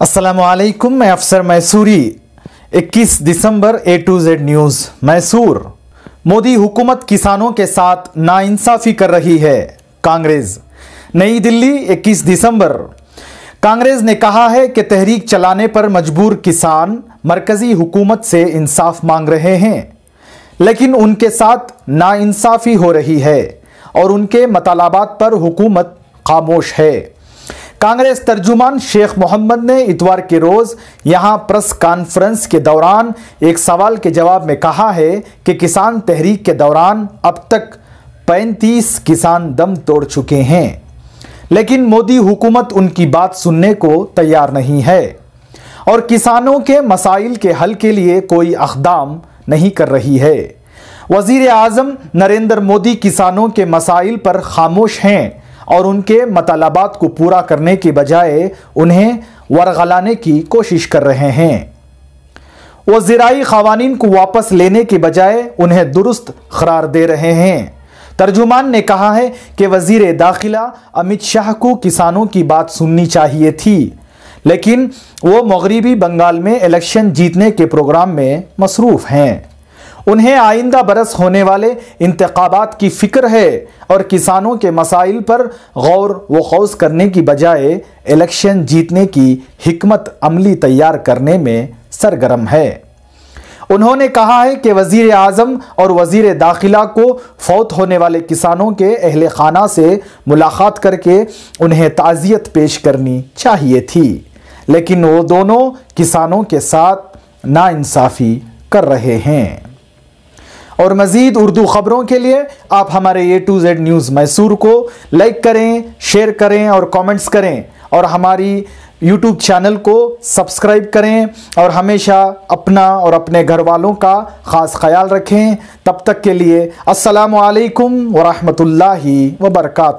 असलकुम मैं अफसर मैसूरी 21 दिसंबर A to Z news Mysore Modi हुकूमत किसानों के साथ नाइंसाफ़ी कर रही है कांग्रेस नई दिल्ली 21 दिसंबर कांग्रेस ने कहा है कि तहरीक चलाने पर मजबूर किसान मरकज़ी हुकूमत से इंसाफ मांग रहे हैं लेकिन उनके साथ नाइंसाफ़ी हो रही है और उनके मतलाबात पर हुकूमत खामोश है कांग्रेस तर्जुमान शेख मोहम्मद ने इतवार के रोज यहां प्रेस कॉन्फ्रेंस के दौरान एक सवाल के जवाब में कहा है कि किसान तहरीक के दौरान अब तक 35 किसान दम तोड़ चुके हैं लेकिन मोदी हुकूमत उनकी बात सुनने को तैयार नहीं है और किसानों के मसाइल के हल के लिए कोई अकदाम नहीं कर रही है वजीर आजम नरेंद्र मोदी किसानों के मसाइल पर खामोश हैं और उनके मतलबात को पूरा करने के बजाय उन्हें वरगलाने की कोशिश कर रहे हैं वो ज़राई खवानीन को वापस लेने के बजाय उन्हें दुरुस्त करार दे रहे हैं तर्जुमान ने कहा है कि वजीर दाखिला अमित शाह को किसानों की बात सुननी चाहिए थी लेकिन वो मगरबी बंगाल में इलेक्शन जीतने के प्रोग्राम में मसरूफ़ हैं उन्हें आइंदा बरस होने वाले इंतबात की फ़िक्र है और किसानों के मसाइल पर गौर व खौस करने की बजाय इलेक्शन जीतने की हमत अमली तैयार करने में सरगर्म है उन्होंने कहा है कि वज़ी अजम और वजीर दाखिला को फौत होने वाले किसानों के अहल खाना से मुलाकात करके उन्हें ताज़ियत पेश करनी चाहिए थी लेकिन वो दोनों किसानों के साथ नासाफ़ी कर रहे हैं और मज़ीद उर्दू ख़बरों के लिए आप हमारे A to Z news Mysore को लाइक करें शेयर करें और कमेंट्स करें और हमारी यूट्यूब चैनल को सब्सक्राइब करें और हमेशा अपना और अपने घर वालों का ख़ास ख्याल रखें तब तक के लिए असलकम वरहमल वर्का